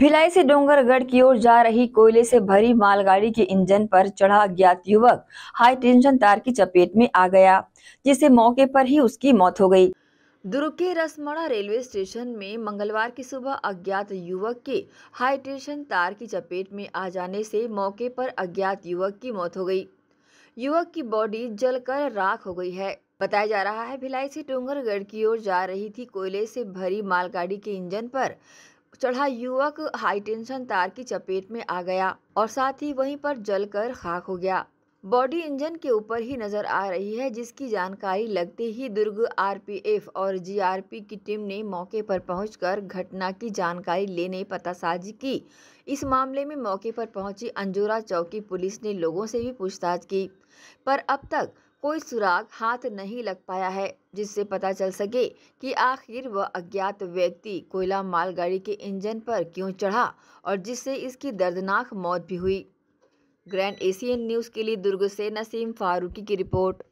भिलाई से डोंगरगढ़ की ओर जा रही कोयले से भरी मालगाड़ी के इंजन पर चढ़ा अज्ञात युवक हाई टेंशन तार की चपेट में आ गया जिससे मौके पर ही उसकी मौत हो गई दुर्ग के रसमड़ा रेलवे स्टेशन में मंगलवार की सुबह अज्ञात युवक के हाई टेंशन तार की चपेट में आ जाने से मौके पर अज्ञात युवक की मौत हो गई युवक की बॉडी जलकर राख हो गई है बताया जा रहा है भिलाई से डोंगरगढ़ की ओर जा रही थी कोयले से भरी मालगाड़ी के इंजन पर चढ़ा युवक हाई टेंशन तार की चपेट में आ गया और साथ ही वहीं पर जलकर खाक हो गया बॉडी इंजन के ऊपर ही नजर आ रही है जिसकी जानकारी लगते ही दुर्ग आरपीएफ और जीआरपी की टीम ने मौके पर पहुंचकर घटना की जानकारी लेने पतासाजी की इस मामले में मौके पर पहुंची अंजोरा चौकी पुलिस ने लोगों से भी पूछताछ की पर अब तक कोई सुराग हाथ नहीं लग पाया है जिससे पता चल सके कि आखिर वह अज्ञात व्यक्ति कोयला मालगाड़ी के इंजन पर क्यों चढ़ा और जिससे इसकी दर्दनाक मौत भी हुई ग्रैंड एशियन न्यूज़ के लिए दुर्ग से नसीम फारूकी की रिपोर्ट